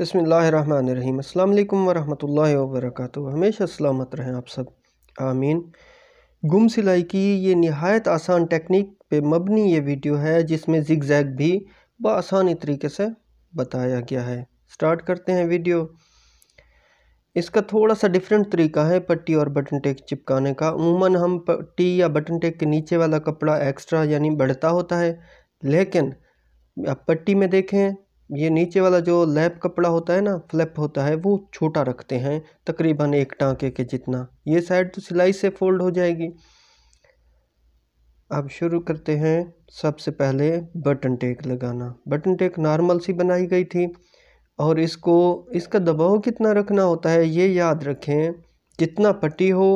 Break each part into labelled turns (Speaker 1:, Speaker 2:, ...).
Speaker 1: बसमीम् अल्लाम वरहमल वर्क हमेशा सलामत रहें आप सब आमीन गुम सिलाई की ये नहायत आसान टेक्निक पे मबनी ये वीडियो है जिसमें जिग जैग भी बसानी तरीके से बताया गया है स्टार्ट करते हैं वीडियो इसका थोड़ा सा डिफरेंट तरीका है पट्टी और बटन टेक चिपकाने का अमूमन हम पट्टी या बटन टेक के नीचे वाला कपड़ा एक्स्ट्रा यानी बढ़ता होता है लेकिन आप पट्टी में देखें ये नीचे वाला जो लैप कपड़ा होता है ना फ्लैप होता है वो छोटा रखते हैं तकरीबन एक टाँके के जितना ये साइड तो सिलाई से फोल्ड हो जाएगी अब शुरू करते हैं सबसे पहले बटन टेक लगाना बटन टेक नॉर्मल सी बनाई गई थी और इसको इसका दबाव कितना रखना होता है ये याद रखें जितना पट्टी हो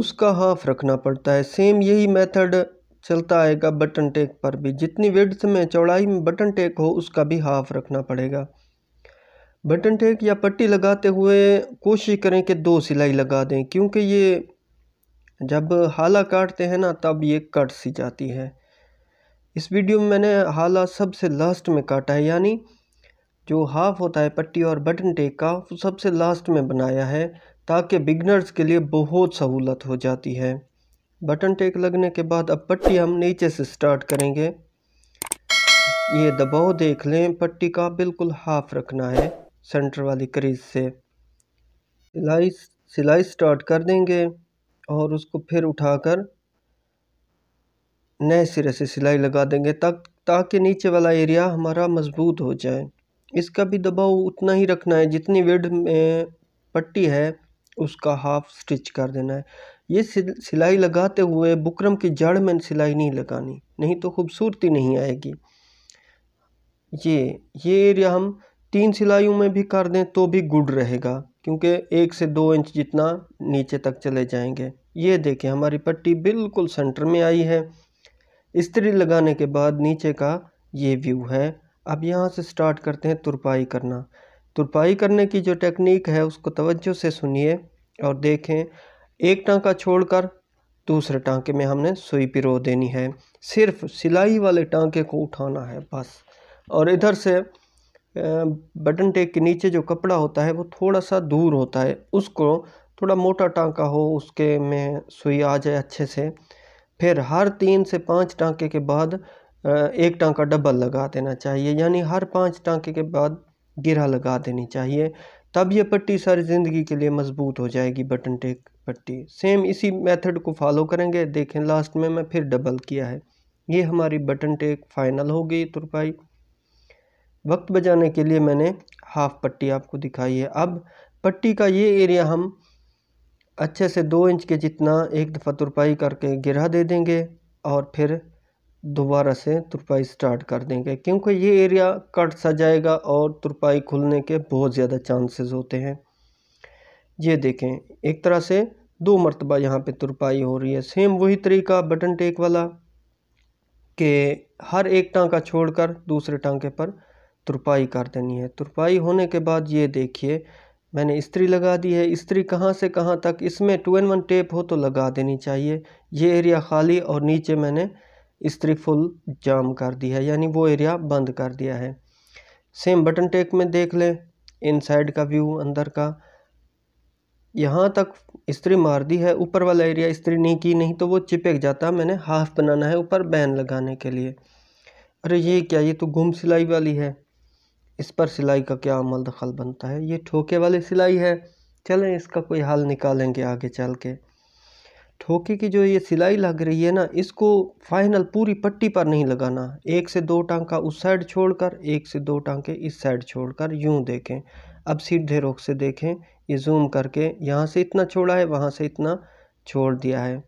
Speaker 1: उसका हाफ रखना पड़ता है सेम यही मेथड चलता आएगा बटन टेक पर भी जितनी वेड्थ में चौड़ाई में बटन टेक हो उसका भी हाफ रखना पड़ेगा बटन टेक या पट्टी लगाते हुए कोशिश करें कि दो सिलाई लगा दें क्योंकि ये जब हाला काटते हैं ना तब ये कट सी जाती है इस वीडियो में मैंने हाला सबसे लास्ट में काटा है यानी जो हाफ होता है पट्टी और बटन टेक का वो सबसे लास्ट में बनाया है ताकि बिगनर्स के लिए बहुत सहूलत हो जाती है बटन टेक लगने के बाद अब पट्टी हम नीचे से स्टार्ट करेंगे ये दबाव देख लें पट्टी का बिल्कुल हाफ रखना है सेंटर वाली क्रीज से सिलाई सिलाई स्टार्ट कर देंगे और उसको फिर उठाकर नए सिरे से सिलाई लगा देंगे तक ताकि नीचे वाला एरिया हमारा मजबूत हो जाए इसका भी दबाव उतना ही रखना है जितनी वेड में पट्टी है उसका हाफ स्टिच कर देना है ये सिलाई लगाते हुए बुकरम की जड़ में सिलाई नहीं लगानी नहीं तो खूबसूरती नहीं आएगी ये ये एरिया हम तीन सिलाइयों में भी कर दें तो भी गुड रहेगा क्योंकि एक से दो इंच जितना नीचे तक चले जाएंगे ये देखें हमारी पट्टी बिल्कुल सेंटर में आई है इस्त्री लगाने के बाद नीचे का ये व्यू है अब यहाँ से स्टार्ट करते हैं तुरपाई करना तुरपाई करने की जो टेक्निक है उसको तवज्जो से सुनिए और देखें एक टांका छोड़कर दूसरे टांके में हमने सुई पिरो देनी है सिर्फ सिलाई वाले टांके को उठाना है बस और इधर से बटन टेक के नीचे जो कपड़ा होता है वो थोड़ा सा दूर होता है उसको थोड़ा मोटा टांका हो उसके में सुई आ जाए अच्छे से फिर हर तीन से पाँच टांके के बाद एक टांका डबल लगा देना चाहिए यानी हर पाँच टांके के बाद गिरा लगा देनी चाहिए तब ये पट्टी सारी ज़िंदगी के लिए मजबूत हो जाएगी बटन टेक पट्टी सेम इसी मेथड को फॉलो करेंगे देखें लास्ट में मैं फिर डबल किया है ये हमारी बटन टेक फाइनल हो गई तुरपाई वक्त बजाने के लिए मैंने हाफ पट्टी आपको दिखाई है अब पट्टी का ये एरिया हम अच्छे से दो इंच के जितना एक दफ़ा तुरपाई करके गिरा दे देंगे और फिर दोबारा से तुरपाई स्टार्ट कर देंगे क्योंकि ये एरिया कट सा जाएगा और तुरपाई खुलने के बहुत ज़्यादा चांसेस होते हैं ये देखें एक तरह से दो मरतबा यहाँ पे तुरपाई हो रही है सेम वही तरीका बटन टेक वाला के हर एक टांका छोड़कर दूसरे टांके पर तुरपाई कर देनी है तुरपाई होने के बाद ये देखिए मैंने इस्त्री लगा दी है इस्त्री कहाँ से कहाँ तक इसमें टू एन वन टेप हो तो लगा देनी चाहिए ये एरिया खाली और नीचे मैंने इस्त्री फुल जाम कर दी है यानी वो एरिया बंद कर दिया है सेम बटन टेक में देख लें इन साइड का व्यू अंदर का यहाँ तक स्त्री मार दी है ऊपर वाला एरिया स्त्री नहीं की नहीं तो वो चिपक जाता मैंने हाफ़ बनाना है ऊपर बैन लगाने के लिए अरे ये क्या ये तो गुम सिलाई वाली है इस पर सिलाई का क्या अमल दखल बनता है ये ठोके वाली सिलाई है चलें इसका कोई हाल निकालेंगे आगे चल के ठोके की जो ये सिलाई लग रही है ना इसको फाइनल पूरी पट्टी पर नहीं लगाना एक से दो टांका उस साइड छोड़कर एक से दो टांके इस साइड छोड़कर यूं देखें अब सीधे रोक से देखें ये ज़ूम करके यहाँ से इतना छोड़ा है वहाँ से इतना छोड़ दिया है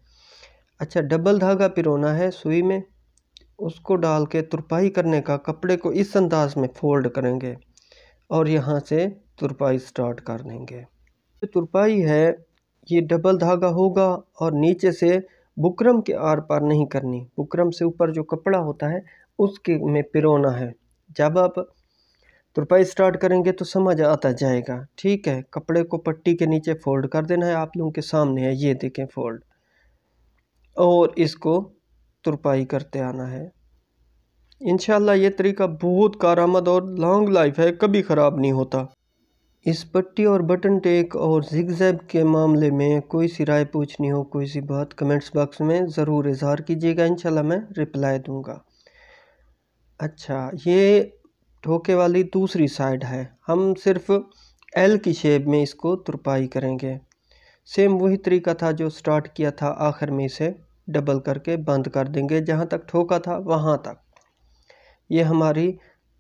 Speaker 1: अच्छा डबल धागा पिरोना है सुई में उसको डाल के तुरपाई करने का कपड़े को इस अंदाज में फोल्ड करेंगे और यहाँ से तुरपाई स्टार्ट कर देंगे जो तुरपाई है ये डबल धागा होगा और नीचे से बुकरम के आर पार नहीं करनी बुकरम से ऊपर जो कपड़ा होता है उसके में पिरोना है जब आप तुरपाई स्टार्ट करेंगे तो समझ आता जाएगा ठीक है कपड़े को पट्टी के नीचे फोल्ड कर देना है आप लोगों के सामने है ये देखें फोल्ड और इसको तुरपाई करते आना है इन ये तरीका बहुत कारामद और लॉन्ग लाइफ है कभी ख़राब नहीं होता इस पट्टी और बटन टेक और जिगजैब के मामले में कोई सी राय पूछनी हो कोई सी बात कमेंट्स बॉक्स में ज़रूर इजहार कीजिएगा इन मैं रिप्लाई दूँगा अच्छा ये ठोके वाली दूसरी साइड है हम सिर्फ एल की शेप में इसको तुरपाई करेंगे सेम वही तरीका था जो स्टार्ट किया था आखिर में इसे डबल करके बंद कर देंगे जहाँ तक ठोका था वहाँ तक ये हमारी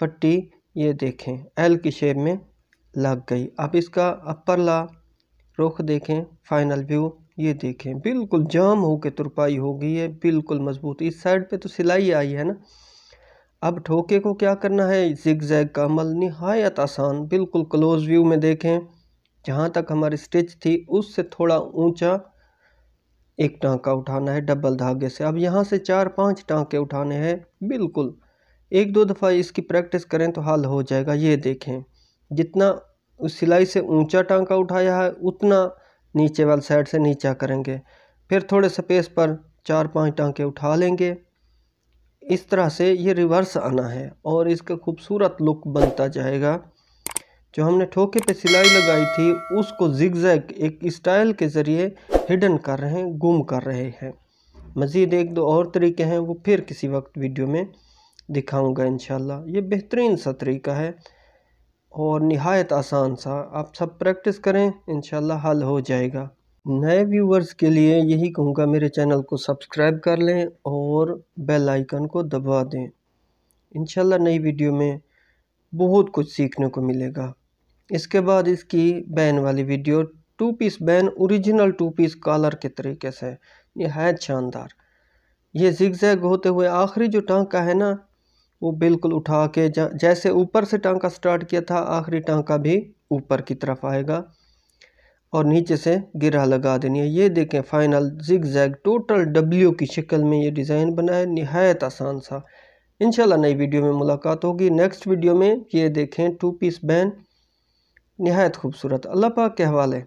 Speaker 1: पट्टी ये देखें एल की शेप में लग गई अब इसका अपर ला रुख देखें फाइनल व्यू ये देखें बिल्कुल जाम होकर तुरपाई हो गई है बिल्कुल मजबूत इस साइड पे तो सिलाई आई है ना अब ठोके को क्या करना है जिग जैग का अमल नहायत आसान बिल्कुल क्लोज व्यू में देखें जहाँ तक हमारी स्टिच थी उससे थोड़ा ऊंचा एक टांका उठाना है डबल धागे से अब यहाँ से चार पांच टांके उठाने हैं बिल्कुल एक दो दफ़ा इसकी प्रैक्टिस करें तो हल हो जाएगा ये देखें जितना उस सिलाई से ऊंचा टांका उठाया है उतना नीचे वाली साइड से नीचा करेंगे फिर थोड़े स्पेस पर चार पांच टांके उठा लेंगे इस तरह से ये रिवर्स आना है और इसका खूबसूरत लुक बनता जाएगा जो हमने ठोके पे सिलाई लगाई थी उसको जिगजैग एक स्टाइल के ज़रिए हिडन कर रहे हैं गुम कर रहे हैं मज़ीद एक दो और तरीके हैं वो फिर किसी वक्त वीडियो में दिखाऊंगा इन ये बेहतरीन सा तरीका है और नहायत आसान सा आप सब प्रैक्टिस करें इन हल हो जाएगा नए व्यूवर्स के लिए यही कहूँगा मेरे चैनल को सब्सक्राइब कर लें और बेल आइकन को दबा दें इंशाल्लाह नई वीडियो में बहुत कुछ सीखने को मिलेगा इसके बाद इसकी बैन वाली वीडियो टू पीस बैन ओरिजिनल टू पीस कॉलर के तरीके से नहायत शानदार ये जैग होते हुए आखिरी जो टांका है ना वो बिल्कुल उठा के जैसे ऊपर से टांका स्टार्ट किया था आखिरी टांका भी ऊपर की तरफ आएगा और नीचे से गिरा लगा देनी है ये देखें final zigzag total W की शक्ल में ये डिज़ाइन बना है नहायत आसान सा इंशाल्लाह नई वीडियो में मुलाकात होगी नेक्स्ट वीडियो में ये देखें टू पीस बैन नहायत खूबसूरत अल्लाह पाक के हवाले